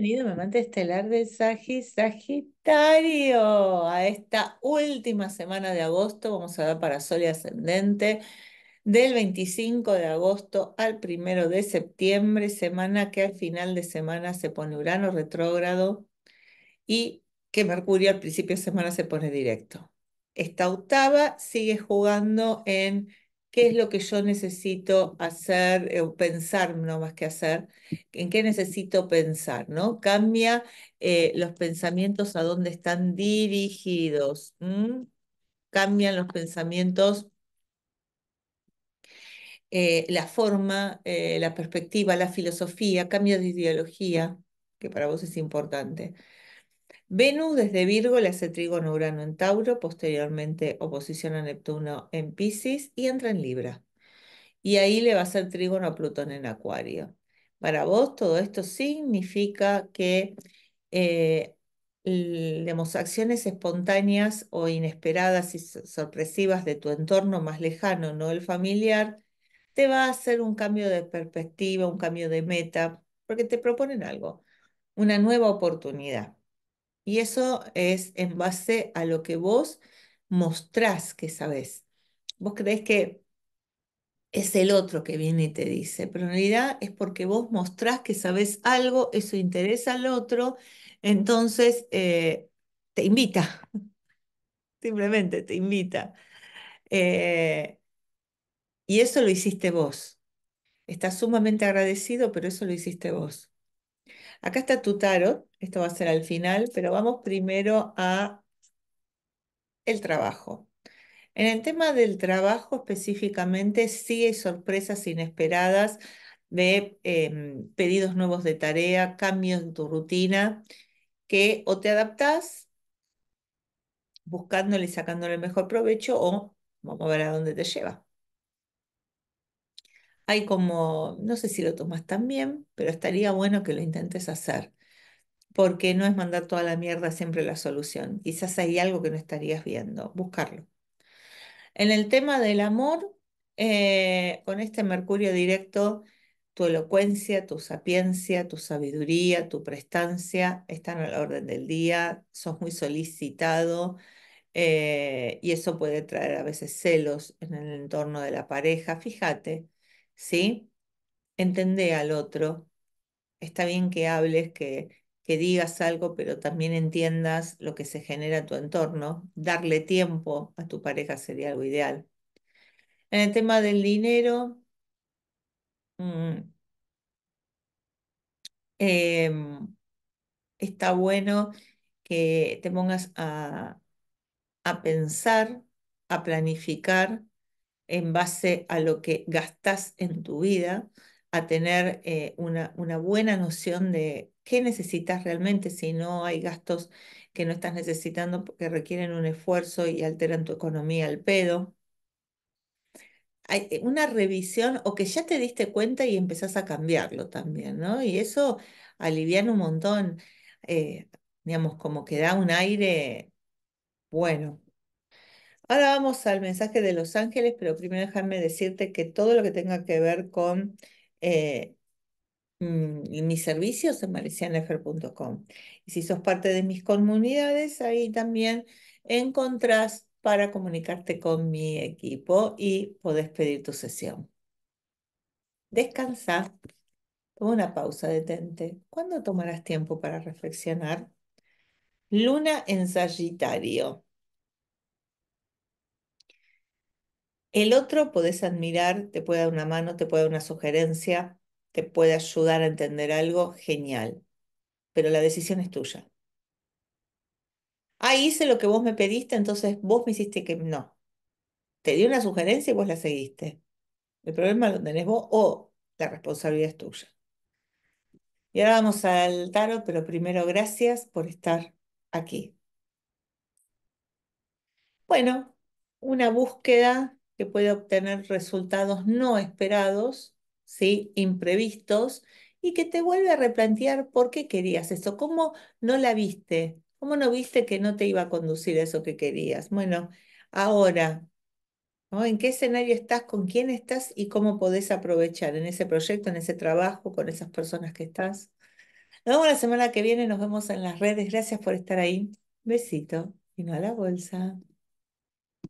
Bienvenido, amante estelar de Sagi, Sagitario. A esta última semana de agosto vamos a dar para Sol y Ascendente del 25 de agosto al 1 de septiembre, semana que al final de semana se pone Urano retrógrado y que Mercurio al principio de semana se pone directo. Esta octava sigue jugando en qué es lo que yo necesito hacer eh, o pensar, no más que hacer, en qué necesito pensar, ¿no? Cambia eh, los pensamientos a dónde están dirigidos, cambian los pensamientos, eh, la forma, la perspectiva, la filosofía, cambia de ideología, que para vos es importante. Venus desde Virgo le hace a Urano en Tauro, posteriormente oposición a Neptuno en Pisces y entra en Libra. Y ahí le va a hacer Trígono a Plutón en Acuario. Para vos todo esto significa que eh, acciones espontáneas o inesperadas y sorpresivas de tu entorno más lejano, no el familiar, te va a hacer un cambio de perspectiva, un cambio de meta, porque te proponen algo, una nueva oportunidad. Y eso es en base a lo que vos mostrás que sabés. Vos creés que es el otro que viene y te dice, pero en realidad es porque vos mostrás que sabés algo, eso interesa al otro, entonces eh, te invita, simplemente te invita. Eh, y eso lo hiciste vos. Estás sumamente agradecido, pero eso lo hiciste vos. Acá está tu tarot, esto va a ser al final, pero vamos primero a el trabajo. En el tema del trabajo específicamente, sí hay sorpresas inesperadas de em, pedidos nuevos de tarea, cambios en tu rutina, que o te adaptás buscándole y sacándole el mejor provecho o vamos a ver a dónde te lleva hay como, no sé si lo tomas tan bien, pero estaría bueno que lo intentes hacer, porque no es mandar toda la mierda siempre la solución. Quizás hay algo que no estarías viendo, buscarlo. En el tema del amor, eh, con este Mercurio directo, tu elocuencia, tu sapiencia, tu sabiduría, tu prestancia están a la orden del día, sos muy solicitado eh, y eso puede traer a veces celos en el entorno de la pareja. Fíjate, ¿sí? Entendé al otro. Está bien que hables, que, digas algo, pero también entiendas lo que se genera en tu entorno. Darle tiempo a tu pareja sería algo ideal. En el tema del dinero, mm, em, está bueno que te pongas a, a pensar, a planificar en base a lo que gastás en tu vida, a tener eh, una, buena noción de qué necesitas realmente si no hay gastos que no estás necesitando porque requieren un esfuerzo y alteran tu economía al pedo. Hay eh, una revisión o que ya te diste cuenta y empezás a cambiarlo también, ¿no? Y eso aliviana un montón, eh, digamos, como que da un aire bueno Ahora vamos al mensaje de los ángeles, pero primero déjame decirte que todo lo que tenga que ver con eh, mm, mis servicios en maricianefer.com. Y si sos parte de mis comunidades, ahí también encontrás para comunicarte con mi equipo y podés pedir tu sesión. Descansa. Toma una pausa, detente. ¿Cuándo tomarás tiempo para reflexionar? Luna en Sagitario. El otro podés admirar, te puede dar una mano, te puede dar una sugerencia, te puede ayudar a entender algo, genial. Pero la decisión es tuya. Ah, hice lo que vos me pediste, entonces vos me hiciste que no. Te di una sugerencia y vos la seguiste. El problema lo tenés vos o la responsabilidad es tuya. Y ahora vamos al tarot, pero primero gracias por estar aquí. Bueno, una búsqueda que puede obtener resultados no esperados, ¿sí? imprevistos, y que te vuelve a replantear por qué querías eso, cómo no la viste, cómo no viste que no te iba a conducir eso que querías. Bueno, ahora, ¿en qué escenario estás, con quién estás y cómo podés aprovechar en ese proyecto, en ese trabajo, con esas personas que estás? Nos vemos la semana que viene, nos vemos en las redes. Gracias por estar ahí. Besito y no a la bolsa.